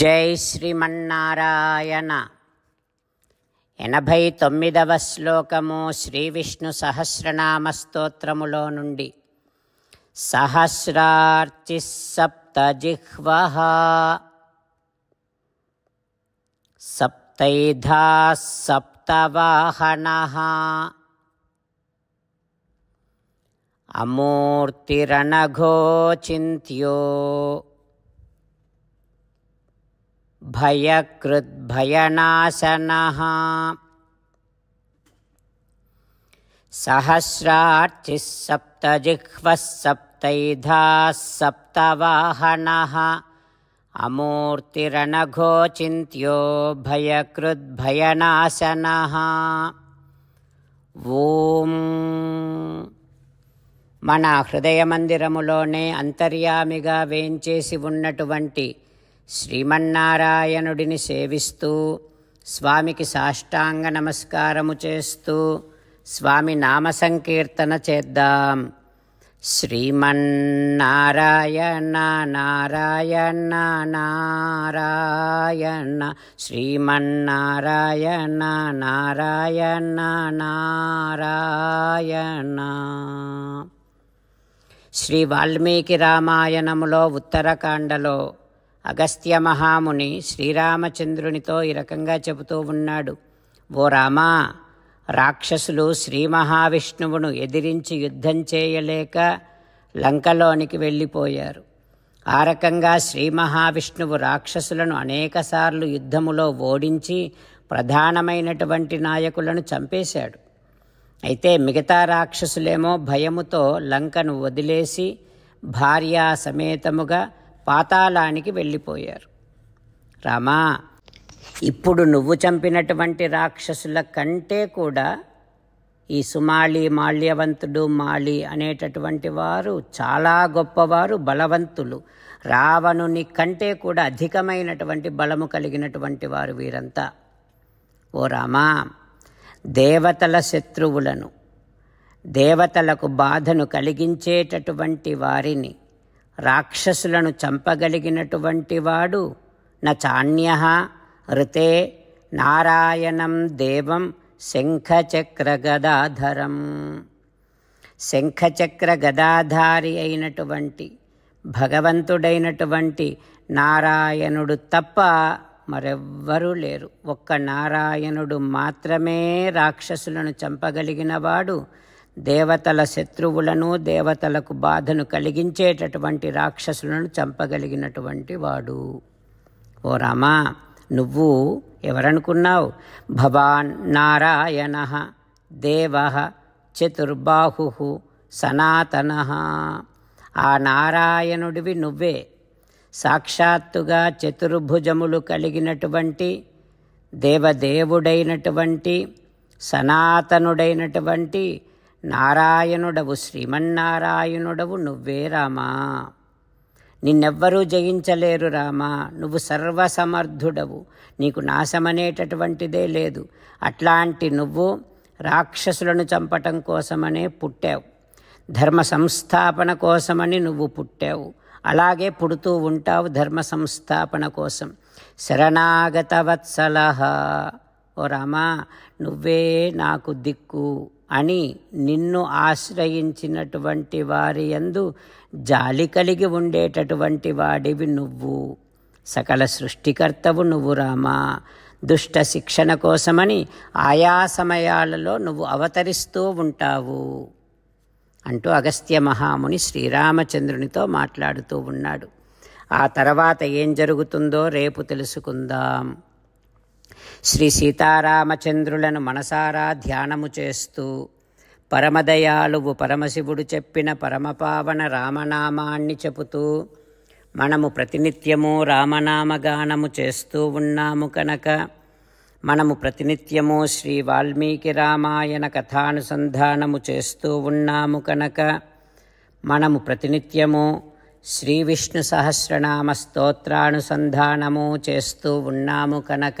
జై శ్రీమన్నారాయణ ఎనభై తొమ్మిదవ శ్లోకము శ్రీ విష్ణు సహస్రనామ స్తోత్రములో నుండి సహస్రార్చి సప్త జిహ్వ సప్తైధా సప్తవాహన అమూర్తిరణఘోచింత్యో భయకృద్భయనాశన సహస్రార్చిసప్తజిహ్వసప్తైధాసప్తవాహన అమూర్తిరణోచిత్యో భయకృద్భయనాశన మన హృదయమందిరములోనే అంతర్యామిగా వేంచేసి ఉన్నటువంటి శ్రీమన్నారాయణుడిని సేవిస్తూ స్వామికి సాష్టాంగ నమస్కారము చేస్తూ స్వామి నామ సంకీర్తన చేద్దాం శ్రీమన్నారాయణ నారాయణ నారాయణ శ్రీమన్నారాయణ నారాయణ నారాయణ శ్రీ వాల్మీకి రామాయణములో ఉత్తరకాండలో అగస్త్య మహాముని శ్రీరామచంద్రునితో ఈ రకంగా చెబుతూ ఉన్నాడు ఓ రామా రాక్షసులు శ్రీ మహావిష్ణువును ఎదిరించి యుద్ధం చేయలేక లంకలోనికి వెళ్ళిపోయారు ఆ రకంగా శ్రీ మహావిష్ణువు రాక్షసులను అనేకసార్లు యుద్ధములో ఓడించి ప్రధానమైనటువంటి నాయకులను చంపేశాడు అయితే మిగతా రాక్షసులేమో భయముతో లంకను వదిలేసి భార్యా సమేతముగా పాతాళానికి వెళ్ళిపోయారు రామా ఇప్పుడు నువ్వు చంపినటువంటి రాక్షసుల కంటే కూడా ఈ సుమాళి మాల్యవంతుడు మాళి అనేటటువంటి వారు చాలా గొప్పవారు బలవంతులు రావణుని కంటే కూడా అధికమైనటువంటి బలము కలిగినటువంటి వారు వీరంతా ఓ రామా దేవతల శత్రువులను దేవతలకు బాధను కలిగించేటటువంటి వారిని రాక్షసులను చంపగలిగినటువంటి వాడు నాణ్య ఋతే నారాయణం దేవం శంఖచక్రగదాధరం శంఖచక్ర గదాధారి అయినటువంటి భగవంతుడైనటువంటి నారాయణుడు తప్ప మరెవ్వరూ లేరు ఒక్క నారాయణుడు మాత్రమే రాక్షసులను చంపగలిగినవాడు దేవతల శత్రువులను దేవతలకు బాధను కలిగించేటటువంటి రాక్షసులను చంపగలిగినటువంటి వాడు ఓ రామా నువ్వు ఎవరనుకున్నావు భవాన్ నారాయణ దేవ చతుర్బాహు సనాతన ఆ నారాయణుడివి నువ్వే సాక్షాత్తుగా చతుర్భుజములు కలిగినటువంటి దేవదేవుడైనటువంటి సనాతనుడైనటువంటి నారాయణుడవు శ్రీమన్నారాయణుడవు నువ్వే రామా నిన్నెవ్వరూ జయించలేరు రామా నువ్వు సర్వసమర్థుడవు నీకు నాశమనేటటువంటిదే లేదు అట్లాంటి నువ్వు రాక్షసులను చంపటం కోసమనే పుట్టావు ధర్మ సంస్థాపన కోసమని నువ్వు పుట్టావు అలాగే పుడుతూ ఉంటావు ధర్మ సంస్థాపన కోసం శరణాగత వత్సలహ ఓ రామా నువ్వే నాకు దిక్కు అని నిన్ను ఆశ్రయించినటువంటి వారి యందు జాలి కలిగి ఉండేటటువంటి వాడివి నువ్వు సకల సృష్టికర్తవు నువ్వు రామా దుష్ట శిక్షణ కోసమని ఆయా సమయాలలో నువ్వు అవతరిస్తూ ఉంటావు అంటూ అగస్త్య మహాముని శ్రీరామచంద్రునితో మాట్లాడుతూ ఉన్నాడు ఆ తర్వాత ఏం జరుగుతుందో రేపు తెలుసుకుందాం శ్రీ సీతారామచంద్రులను మనసారా ధ్యానము చేస్తూ పరమదయాలువు పరమశివుడు చెప్పిన పరమపావన రామనామాన్ని చెబుతూ మనము ప్రతినిత్యము రామనామగానము చేస్తూ ఉన్నాము కనుక మనము ప్రతినిత్యము శ్రీ వాల్మీకి రామాయణ కథానుసంధానము చేస్తూ ఉన్నాము కనుక మనము ప్రతినిత్యము శ్రీ విష్ణు సహస్రనామ స్తోత్రానుసంధానము చేస్తూ ఉన్నాము కనుక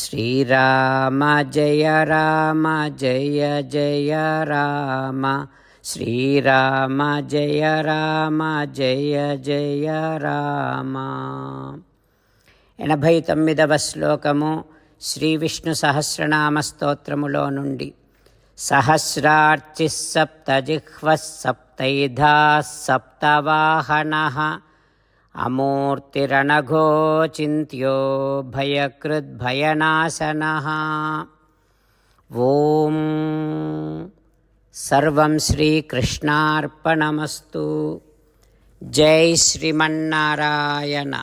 శ్రీరామ జయ రామ జయ జయ రామ శ్రీరామ జయ రామ జయ జయ రామ ఎనభై తొమ్మిదవ శ్లోకము శ్రీ విష్ణు సహస్రనామ స్తోత్రములో నుండి సహస్రార్చి సప్తజిహ్వ సప్తైధా సప్తవాహన अमूर्तिरनघोचिन्त्यो भयकृद्भयनाशनः ॐ सर्वं श्रीकृष्णार्पणमस्तु जै श्रीमन्नारायण